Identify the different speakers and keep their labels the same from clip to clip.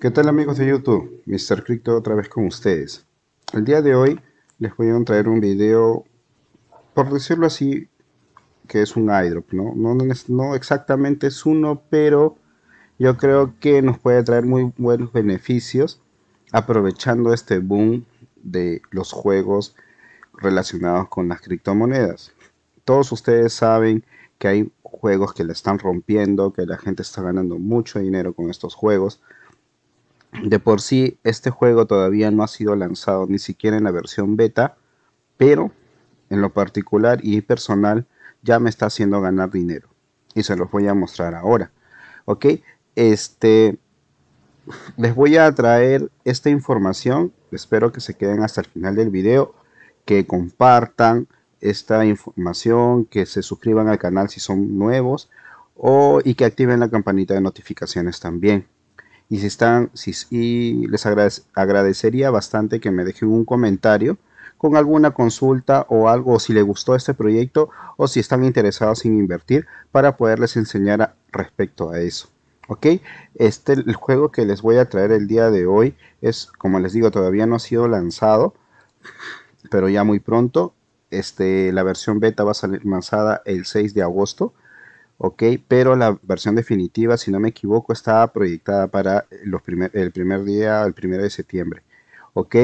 Speaker 1: ¿Qué tal amigos de YouTube? Mr. Crypto otra vez con ustedes. El día de hoy les voy a traer un video, por decirlo así, que es un idrop ¿no? no exactamente es uno, pero yo creo que nos puede traer muy buenos beneficios aprovechando este boom de los juegos relacionados con las criptomonedas. Todos ustedes saben que hay juegos que la están rompiendo, que la gente está ganando mucho dinero con estos juegos. De por sí, este juego todavía no ha sido lanzado ni siquiera en la versión beta, pero en lo particular y personal ya me está haciendo ganar dinero. Y se los voy a mostrar ahora. ¿Ok? Este, les voy a traer esta información. Espero que se queden hasta el final del video, que compartan esta información, que se suscriban al canal si son nuevos o, y que activen la campanita de notificaciones también. Y si están, les agradecería bastante que me dejen un comentario con alguna consulta o algo, si les gustó este proyecto o si están interesados en invertir para poderles enseñar respecto a eso. ¿ok? Este, el juego que les voy a traer el día de hoy es, como les digo, todavía no ha sido lanzado, pero ya muy pronto. Este, la versión beta va a salir lanzada el 6 de agosto. ¿ok? Pero la versión definitiva, si no me equivoco, estaba proyectada para los primer, el primer día, el primero de septiembre, ¿ok?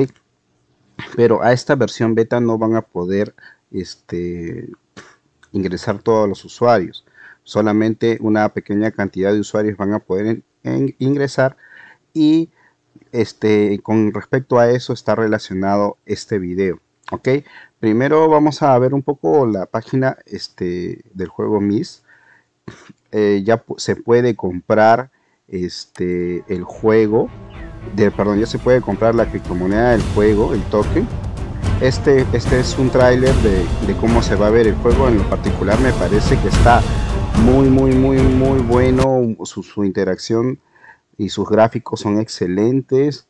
Speaker 1: Pero a esta versión beta no van a poder este, ingresar todos los usuarios, solamente una pequeña cantidad de usuarios van a poder ingresar y este, con respecto a eso está relacionado este video, ¿ok? Primero vamos a ver un poco la página este, del juego Miss eh, ya se puede comprar este, el juego, de, perdón, ya se puede comprar la criptomoneda del juego, el token. Este, este es un tráiler de, de cómo se va a ver el juego, en lo particular me parece que está muy, muy, muy, muy bueno, su, su interacción y sus gráficos son excelentes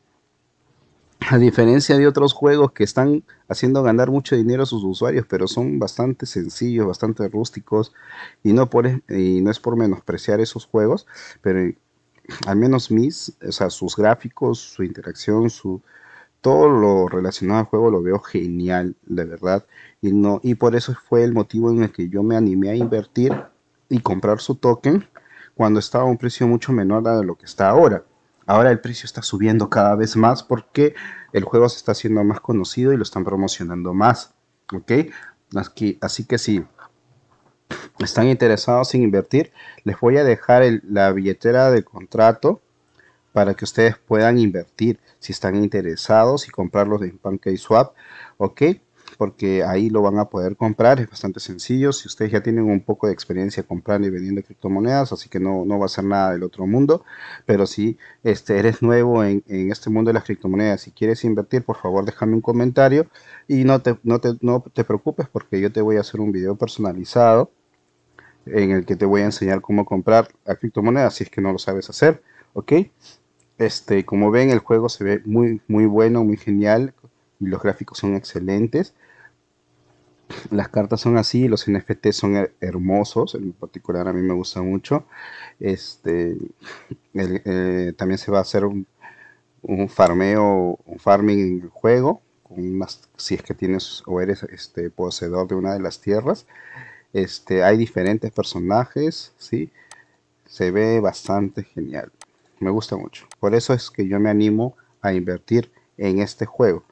Speaker 1: a diferencia de otros juegos que están haciendo ganar mucho dinero a sus usuarios, pero son bastante sencillos, bastante rústicos, y no, por, y no es por menospreciar esos juegos, pero eh, al menos mis, o sea, sus gráficos, su interacción, su, todo lo relacionado al juego lo veo genial, de verdad, y, no, y por eso fue el motivo en el que yo me animé a invertir y comprar su token cuando estaba a un precio mucho menor a lo que está ahora Ahora el precio está subiendo cada vez más porque el juego se está haciendo más conocido y lo están promocionando más. ¿Ok? así que si están interesados en invertir, les voy a dejar la billetera de contrato para que ustedes puedan invertir si están interesados y comprarlos en PancakeSwap. ¿Ok? porque ahí lo van a poder comprar, es bastante sencillo, si ustedes ya tienen un poco de experiencia comprando y vendiendo criptomonedas, así que no, no va a ser nada del otro mundo, pero si este, eres nuevo en, este mundo de las criptomonedas y si quieres invertir, por favor déjame un comentario y no te, no, te, no te preocupes porque yo te voy a hacer un video personalizado en el que te voy a enseñar cómo comprar a criptomonedas si es que no lo sabes hacer, ¿ok? Este, como ven, el juego se ve muy, muy bueno, muy genial, los gráficos son excelentes. Las cartas son así, los NFT son hermosos, en particular a mí me gusta mucho. Este, eh, también se va a hacer un, farmeo, un farming en juego, si es que tienes o eres este, poseedor de una de las tierras. Este, hay diferentes personajes, ¿sí? se ve bastante genial. Me gusta mucho. Por eso es que yo me animo a invertir en este juego.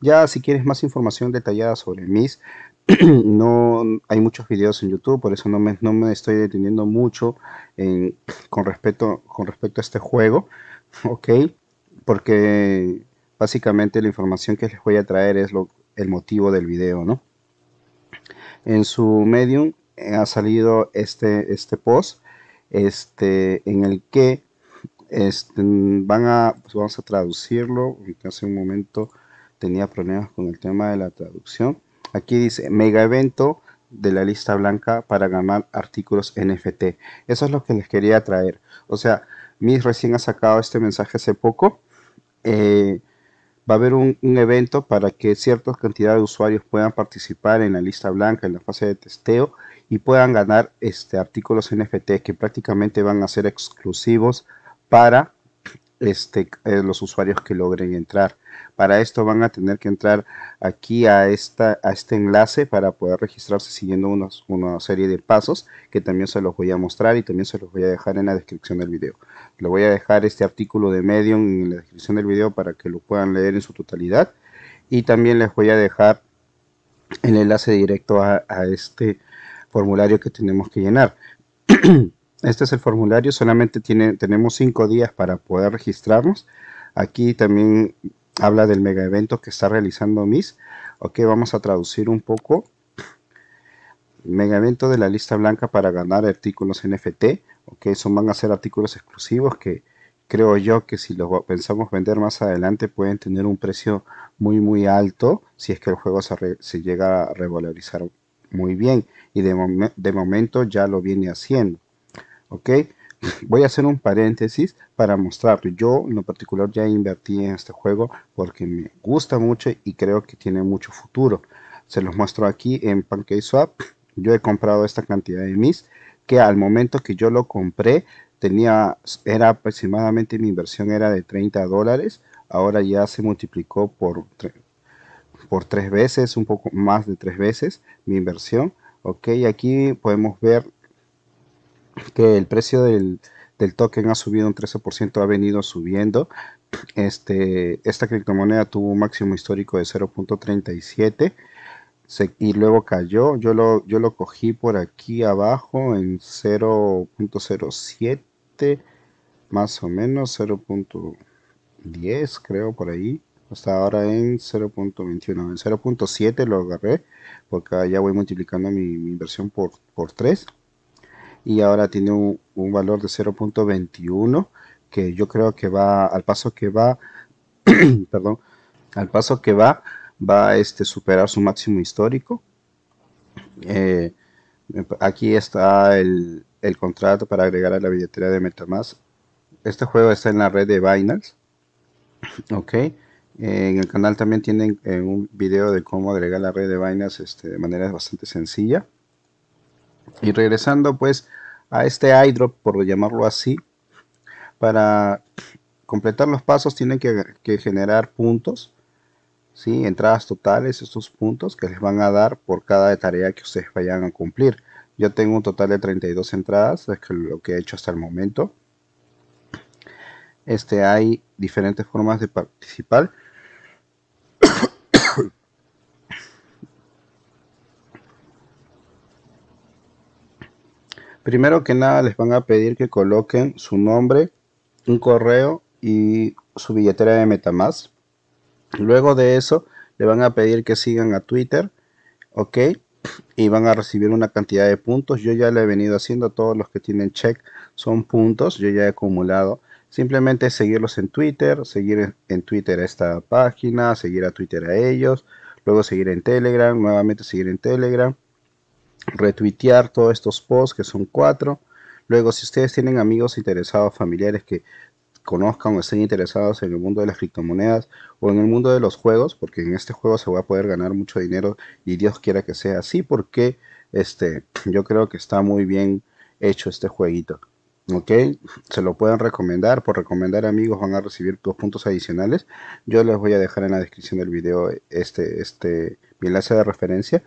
Speaker 1: Ya si quieres más información detallada sobre MIS, no hay muchos videos en YouTube, por eso no me, estoy deteniendo mucho con, respecto, con respecto a este juego, Porque básicamente la información que les voy a traer es lo, el motivo del video, En su Medium eh, ha salido este, este post este, en el que este, van a, pues vamos a traducirlo, hace un momento tenía problemas con el tema de la traducción. Aquí dice mega evento de la lista blanca para ganar artículos NFT. Eso es lo que les quería traer. O sea, mis recién ha sacado este mensaje hace poco. Eh, va a haber un, evento para que cierta cantidad de usuarios puedan participar en la lista blanca, en la fase de testeo y puedan ganar este, artículos NFT que prácticamente van a ser exclusivos para este, eh, los usuarios que logren entrar. Para esto van a tener que entrar aquí a, esta, a este enlace para poder registrarse siguiendo una serie de pasos que también se los voy a mostrar y también se los voy a dejar en la descripción del video. lo voy a dejar este artículo de Medium en la descripción del video para que lo puedan leer en su totalidad y también les voy a dejar el enlace directo a, a este formulario que tenemos que llenar. Este es el formulario, solamente tiene, tenemos cinco días para poder registrarnos. Aquí también habla del mega evento que está realizando MIS. Ok, vamos a traducir un poco. Mega evento de la lista blanca para ganar artículos NFT. Ok, son van a ser artículos exclusivos que creo yo que si los pensamos vender más adelante pueden tener un precio muy muy alto si es que el juego se, llega a revalorizar muy bien y de momento ya lo viene haciendo ok voy a hacer un paréntesis para mostrarlo yo en lo particular ya invertí en este juego porque me gusta mucho y creo que tiene mucho futuro se los muestro aquí en PancakeSwap yo he comprado esta cantidad de mis que al momento que yo lo compré tenía era aproximadamente mi inversión era de 30 dólares ahora ya se multiplicó por por tres veces un poco más de tres veces mi inversión ok aquí podemos ver que el precio del, token ha subido un 13%, ha venido subiendo. Este, esta criptomoneda tuvo un máximo histórico de 0.37 y luego cayó. Yo lo, yo lo cogí por aquí abajo en 0.07, más o menos 0.10 creo por ahí. Hasta ahora en 0.21, en 0.7 lo agarré, porque ya voy multiplicando mi, inversión por, por 3 y ahora tiene un, valor de 0.21 que yo creo que va al paso que va perdón al paso que va va a este, superar su máximo histórico eh, aquí está el, contrato para agregar a la billetera de Metamask este juego está en la red de Binance ok en el canal también tienen eh, un video de cómo agregar la red de Binance este, de manera bastante sencilla y regresando pues a este iDrop, por llamarlo así, para completar los pasos tienen que, generar puntos, ¿sí? entradas totales, estos puntos que les van a dar por cada tarea que ustedes vayan a cumplir. Yo tengo un total de 32 entradas, es lo que he hecho hasta el momento. Este, hay diferentes formas de participar. Primero que nada les van a pedir que coloquen su nombre, un correo y su billetera de Metamask. Luego de eso le van a pedir que sigan a Twitter, ok, y van a recibir una cantidad de puntos. Yo ya le he venido haciendo, todos los que tienen check son puntos, yo ya he acumulado. Simplemente seguirlos en Twitter, seguir en Twitter a esta página, seguir a Twitter a ellos, luego seguir en Telegram, nuevamente seguir en Telegram, retuitear todos estos posts, que son cuatro. Luego, si ustedes tienen amigos interesados, familiares que conozcan o estén interesados en el mundo de las criptomonedas o en el mundo de los juegos, porque en este juego se va a poder ganar mucho dinero y Dios quiera que sea así, porque este, yo creo que está muy bien hecho este jueguito. ¿ok? Se lo pueden recomendar, por recomendar amigos van a recibir dos puntos adicionales. Yo les voy a dejar en la descripción del video este, este, mi enlace de referencia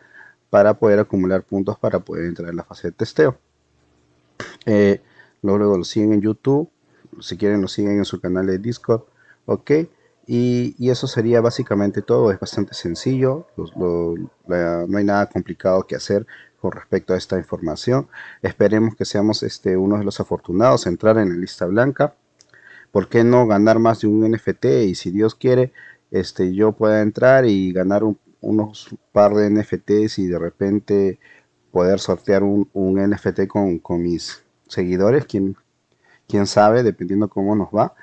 Speaker 1: para poder acumular puntos para poder entrar en la fase de testeo. Eh, luego lo siguen en YouTube, si quieren lo siguen en su canal de Discord, ok. Y, eso sería básicamente todo, es bastante sencillo, no hay nada complicado que hacer con respecto a esta información. Esperemos que seamos este, uno de los afortunados a entrar en la lista blanca. ¿Por qué no ganar más de un NFT? Y si Dios quiere, este, yo pueda entrar y ganar un, unos par de NFTs y de repente poder sortear un, un NFT con, mis seguidores, quién, sabe, dependiendo cómo nos va.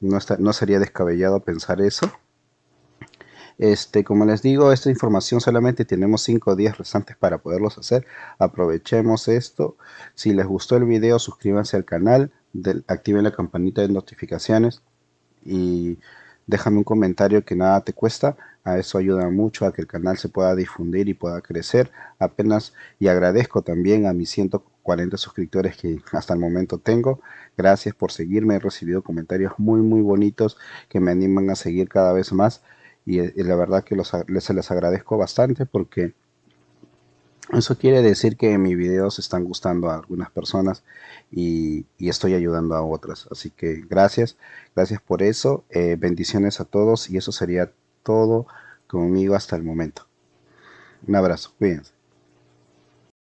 Speaker 1: No, no sería descabellado pensar eso. Este, como les digo, esta información solamente tenemos 5 días restantes para poderlos hacer. Aprovechemos esto. Si les gustó el video, suscríbanse al canal, del, activen la campanita de notificaciones y déjame un comentario que nada te cuesta. A eso ayuda mucho a que el canal se pueda difundir y pueda crecer apenas. Y agradezco también a mis 140 suscriptores que hasta el momento tengo. Gracias por seguirme. He recibido comentarios muy, muy bonitos que me animan a seguir cada vez más. Y, eh, la verdad que se les agradezco bastante porque eso quiere decir que mis videos están gustando a algunas personas y, estoy ayudando a otras. Así que gracias, gracias por eso. Eh, bendiciones a todos y eso sería todo conmigo hasta el momento. Un abrazo, cuídense.